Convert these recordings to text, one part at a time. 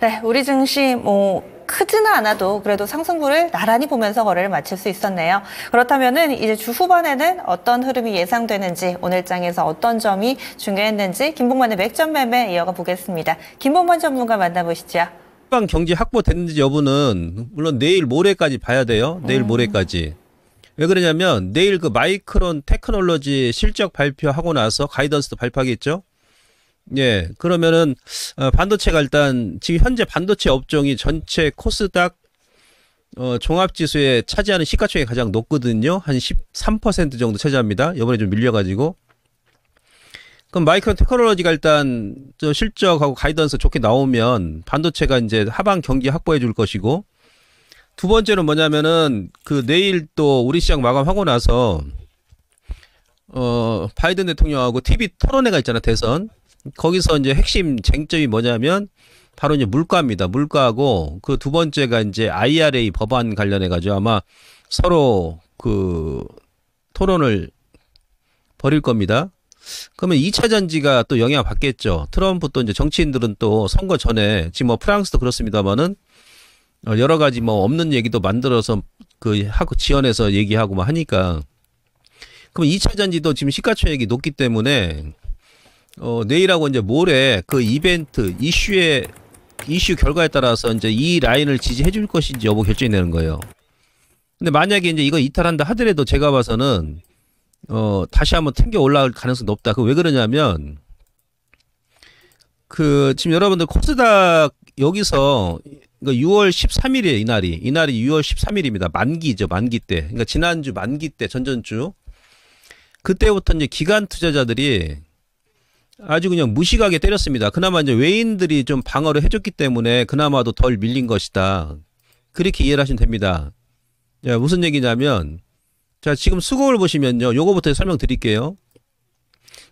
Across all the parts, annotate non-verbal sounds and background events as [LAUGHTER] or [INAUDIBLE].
네, 우리 증시 뭐 크지는 않아도 그래도 상승부를 나란히 보면서 거래를 마칠 수 있었네요. 그렇다면은 이제 주 후반에는 어떤 흐름이 예상되는지 오늘 장에서 어떤 점이 중요했는지 김봉만의 맥점 매매 이어가 보겠습니다. 김봉만 전문가 만나보시죠. 후반 경기 확보됐는지 여부는 물론 내일 모레까지 봐야 돼요. 내일 음. 모레까지. 왜 그러냐면 내일 그 마이크론 테크놀로지 실적 발표하고 나서 가이던스도 발표하겠죠. 예. 그러면은 어, 반도체가 일단 지금 현재 반도체 업종이 전체 코스닥 어, 종합지수에 차지하는 시가총액이 가장 높거든요. 한 13% 정도 차지합니다. 이번에 좀 밀려가지고. 그럼 마이크론 테크놀로지가 일단 저 실적하고 가이던스 좋게 나오면 반도체가 이제 하반 경기 확보해 줄 것이고 두 번째는 뭐냐면은 그 내일 또 우리 시장 마감하고 나서 어 바이든 대통령하고 TV 토론회가 있잖아 대선 거기서 이제 핵심 쟁점이 뭐냐면 바로 이제 물가입니다. 물가하고 그 두 번째가 이제 IRA 법안 관련해 가지고 아마 서로 그 토론을 벌일 겁니다. 그러면 2차 전지가 또 영향 받겠죠. 트럼프 또 이제 정치인들은 또 선거 전에 지금 뭐 프랑스도 그렇습니다만은 여러 가지 뭐 없는 얘기도 만들어서 그 하고 지원해서 얘기하고 막 하니까 그럼 2차 전지도 지금 시가총액이 높기 때문에 어, 내일하고 이제 모레 그 이벤트 이슈의 이슈 결과에 따라서 이제 이 라인을 지지해 줄 것인지 여부 결정이 되는 거예요. 근데 만약에 이제 이거 이탈한다 하더라도 제가 봐서는 어, 다시 한번 튕겨 올라갈 가능성이 높다. 그 왜 그러냐면 그 지금 여러분들 코스닥 여기서 그러 그러니까 6월 13일이에요, 이날이. 이날이 6월 13일입니다. 만기죠, 만기 때. 그러니까 지난주 만기 때, 전전주. 그때부터 이제 기간 투자자들이 아주 그냥 무식하게 때렸습니다. 그나마 이제 외인들이 좀 방어를 해줬기 때문에 그나마도 덜 밀린 것이다. 그렇게 이해를 하시면 됩니다. 자, 무슨 얘기냐면, 자, 지금 수급을 보시면요. 요거부터 설명드릴게요.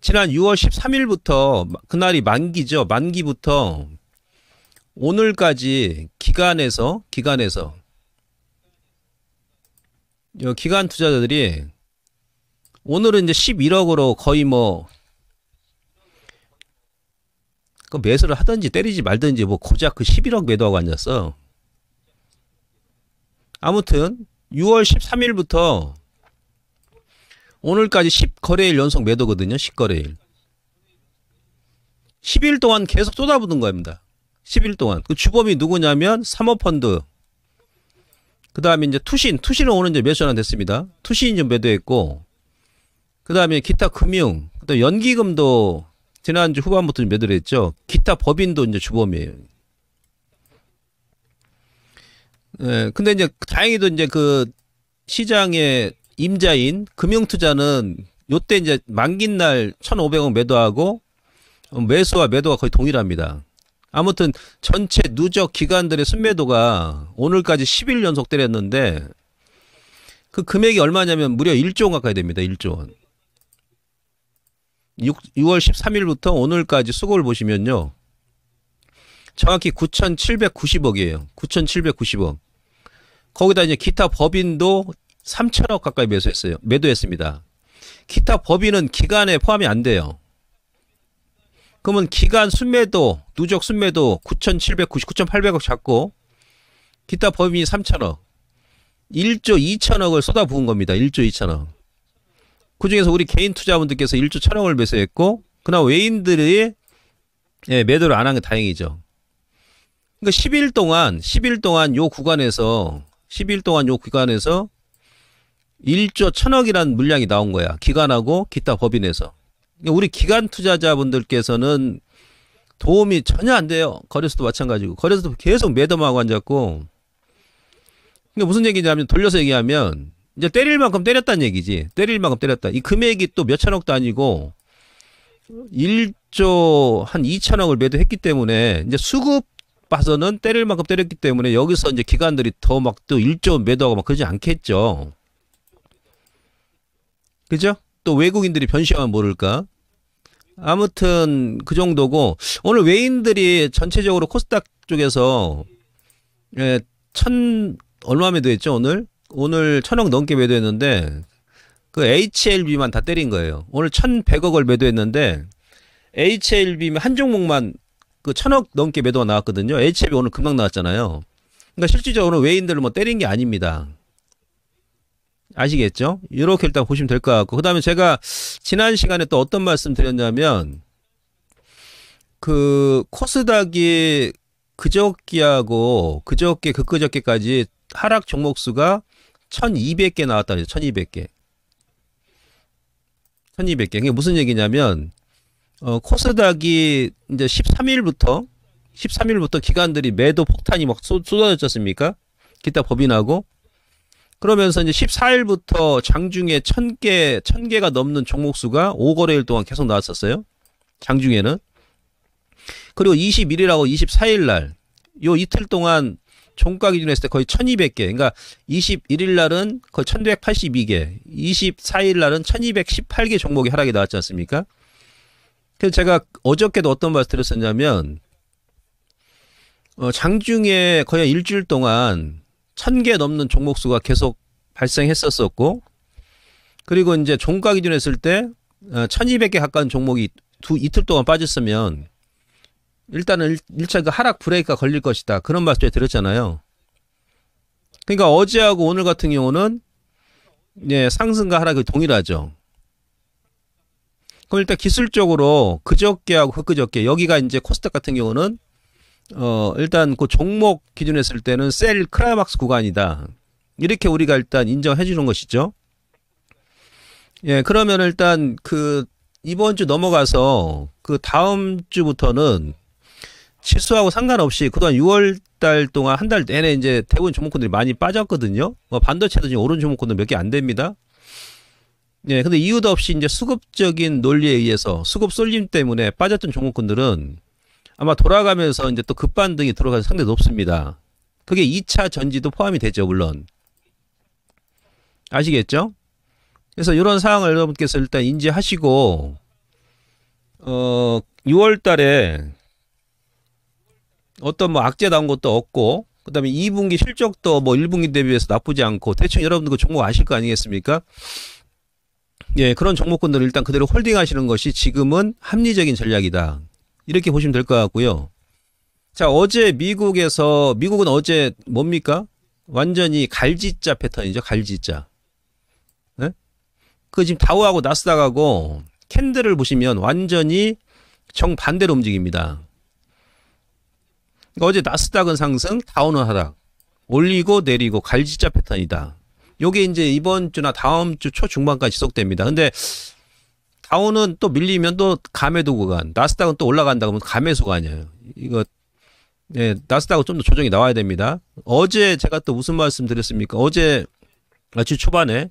지난 6월 13일부터, 그날이 만기죠. 만기부터 오늘까지 기간에서, 기간에서, 기간 투자자들이 오늘은 이제 11억으로 거의 뭐그 매수를 하든지 때리지 말든지 뭐 고작 그 11억 매도하고 앉았어. 아무튼 6월 13일부터 오늘까지 10거래일 연속 매도거든요. 10거래일. 10일 동안 계속 쏟아붓는 겁니다. 10일 동안. 그 주범이 누구냐면 사모펀드. 그 다음에 이제 투신. 투신은 오늘 이제 몇 전화 됐습니다. 투신이 좀 매도했고. 그 다음에 기타 금융. 그다음 연기금도 지난주 후반부터 좀 매도를 했죠. 기타 법인도 이제 주범이에요. 예, 근데 이제 다행히도 이제 그 시장의 임자인 금융투자는 요때 이제 만기날 1,500원 매도하고 매수와 매도가 거의 동일합니다. 아무튼 전체 누적 기관들의 순매도가 오늘까지 10일 연속 때렸는데 그 금액이 얼마냐면 무려 1조 원 가까이 됩니다. 1조 원. 6, 6월 13일부터 오늘까지 수고를 보시면요. 정확히 9,790억이에요. 9,790억. 거기다 이제 기타 법인도 3 0 0 0억 가까이 매수했어요. 매도했습니다. 기타 법인은 기간에 포함이 안 돼요. 그러면 기간 순매도, 누적 순매도 9,790, 9,800억 잡고 기타 법인이 3 0 0 0억 1조 2천억을 쏟아부은 겁니다. 1조 2천억. 그중에서 우리 개인 투자분들께서 1조 천억을 매수했고 그나 외인들이 예, 매도를 안 한 게 다행이죠. 그러니까 10일 동안 10일 동안 요 구간에서 10일 동안 요 구간에서 1조 천억이란 물량이 나온 거야. 기관하고 기타 법인에서. 그러니까 우리 기관 투자자분들께서는 도움이 전혀 안 돼요. 거래소도 마찬가지고. 거래소도 계속 매도만 하고 앉았고. 그러니까 무슨 얘기냐면 돌려서 얘기하면 이제 때릴 만큼 때렸다는 얘기지. 때릴 만큼 때렸다. 이 금액이 또 몇천억도 아니고 1조 한 2천억을 매도했기 때문에 이제 수급 봐서는 때릴 만큼 때렸기 때문에 여기서 이제 기관들이 더 막 또 1조 매도하고 막 그러지 않겠죠. 그죠? 또 외국인들이 변시하면 모를까? 아무튼 그 정도고 오늘 외인들이 전체적으로 코스닥 쪽에서 예, 천 얼마 매도했죠 오늘? 오늘 천억 넘게 매도했는데 그 HLB만 다 때린 거예요. 오늘 천백억을 매도했는데 HLB 한 종목만 그 천억 넘게 매도가 나왔거든요. HLB 오늘 금방 나왔잖아요. 그러니까 실질적으로 외인들을 뭐 때린 게 아닙니다. 아시겠죠? 이렇게 일단 보시면 될 것 같고 그 다음에 제가 지난 시간에 또 어떤 말씀 드렸냐면 그 코스닥이 그저께하고 그저께 그그저께까지 하락 종목수가 1200개 나왔다 그래 1200개. 1200개. 이게 무슨 얘기냐면 어, 코스닥이 이제 13일부터 13일부터 기관들이 매도 폭탄이 막 쏟, 쏟아졌잖습니까? 기타 법인하고 그러면서 이제 14일부터 장중에 1000개 1000개가 넘는 종목 수가 5거래일 동안 계속 나왔었어요. 장중에는 그리고 21일하고 24일 날 요 이틀 동안 종가 기준으로 했을 때 거의 1200개. 그러니까 21일 날은 거의 1182개, 24일 날은 1218개 종목이 하락이 나왔지 않습니까? 그래서 제가 어저께도 어떤 말씀 드렸었냐면 어, 장중에 거의 일주일 동안 1000개 넘는 종목 수가 계속 발생했었었고 그리고 이제 종가 기준했을 때 1200개 어, 가까운 종목이 두 이틀 동안 빠졌으면 일단은 1차그 하락 브레이크가 걸릴 것이다. 그런 말씀을 드렸잖아요. 그러니까 어제하고 오늘 같은 경우는 예, 상승과 하락이 동일하죠. 그럼 일단 기술적으로 그저께하고 그저께 여기가 이제 코스닥 같은 경우는 어 일단 그 종목 기준 했을 때는 셀 크라이막스 구간이다. 이렇게 우리가 일단 인정해 주는 것이죠. 예, 그러면 일단 그 이번 주 넘어가서 그 다음 주부터는 실수하고 상관없이 그동안 6월 달 동안 한 달 내내 이제 대부분 종목군들이 많이 빠졌거든요. 뭐 반도체도 지금 오른 종목군들 몇 개 안 됩니다. 예, 근데 이유도 없이 이제 수급적인 논리에 의해서 수급 쏠림 때문에 빠졌던 종목군들은 아마 돌아가면서 이제 또 급반등이 들어가서 상당히 높습니다. 그게 2차 전지도 포함이 되죠, 물론. 아시겠죠? 그래서 이런 상황을 여러분께서 일단 인지하시고, 어, 6월 달에 어떤 뭐 악재 나온 것도 없고 그다음에 2분기 실적도 뭐 1분기 대비해서 나쁘지 않고 대충 여러분들 그 종목 아실 거 아니겠습니까? 예, 그런 종목군들을 일단 그대로 홀딩하시는 것이 지금은 합리적인 전략이다. 이렇게 보시면 될 것 같고요. 자, 어제 미국에서 미국은 어제 뭡니까? 완전히 갈짓자 패턴이죠. 갈짓자 네? 그 지금 다우하고 나스닥하고 캔들을 보시면 완전히 정반대로 움직입니다. 그러니까 어제 나스닥은 상승, 다운은 하락. 올리고 내리고 갈지자 패턴이다. 요게 이제 이번 주나 다음 주 초중반까지 지속됩니다. 근데 다운은 또 밀리면 또 감에도 구간, 나스닥은 또 올라간다 그러면 감에소 아니에요. 이거 예, 나스닥은 좀 더 조정이 나와야 됩니다. 어제 제가 또 무슨 말씀 드렸습니까? 어제 아침 초반에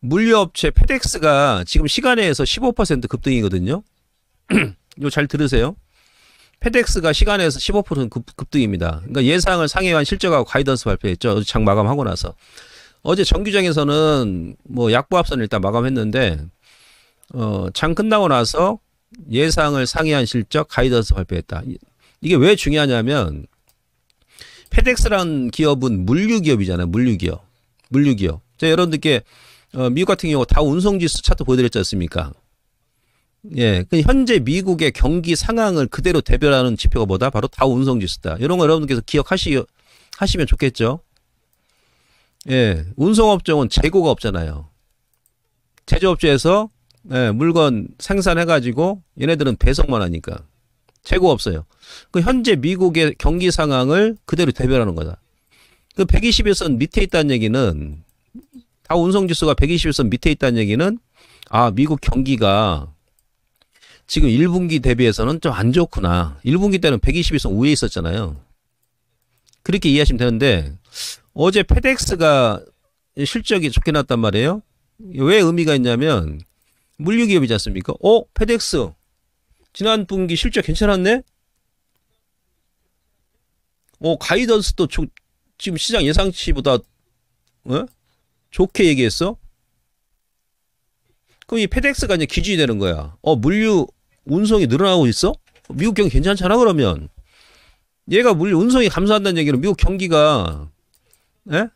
물류업체 페덱스가 지금 시간에서 15% 급등이거든요. 이거 [CLEARS THROAT] 잘 들으세요. 페덱스가 시간에서 15% 급, 급등입니다. 그러니까 예상을 상회한 실적하고 가이던스 발표했죠. 장 마감하고 나서. 어제 정규장에서는 뭐 약보합선 일단 마감했는데 어, 장 끝나고 나서 예상을 상회한 실적 가이던스 발표했다. 이게 왜 중요하냐면 페덱스라 기업은 물류기업이잖아요. 물류기업. 물류기업. 자, 여러분들께 어, 미국 같은 경우 다 운송지수 차트 보여드렸지 않습니까? 예, 그 현재 미국의 경기 상황을 그대로 대별하는 지표가 뭐다? 바로 다 운송지수다. 이런 거 여러분께서 기억하시 하시면 좋겠죠. 예, 운송업종은 재고가 없잖아요. 제조업체에서 예, 물건 생산해가지고 얘네들은 배송만 하니까 재고 없어요. 그 현재 미국의 경기 상황을 그대로 대별하는 거다. 그 120일선 밑에 있다는 얘기는 다 운송지수가 120일선 밑에 있다는 얘기는 아 미국 경기가 지금 1분기 대비해서는 좀 안 좋구나. 1분기 때는 120에서 우에 있었잖아요. 그렇게 이해하시면 되는데 어제 페덱스가 실적이 좋게 났단 말이에요. 왜 의미가 있냐면 물류기업이지 않습니까? 어? 페덱스 지난 분기 실적 괜찮았네? 어 가이던스도 조, 지금 시장 예상치보다 어? 좋게 얘기했어? 그럼 이 페덱스가 이제 기준이 되는 거야. 어 물류 운송이 늘어나고 있어? 미국 경기 괜찮잖아 그러면. 얘가 물론 운송이 감소한다는 얘기는 미국 경기가 예?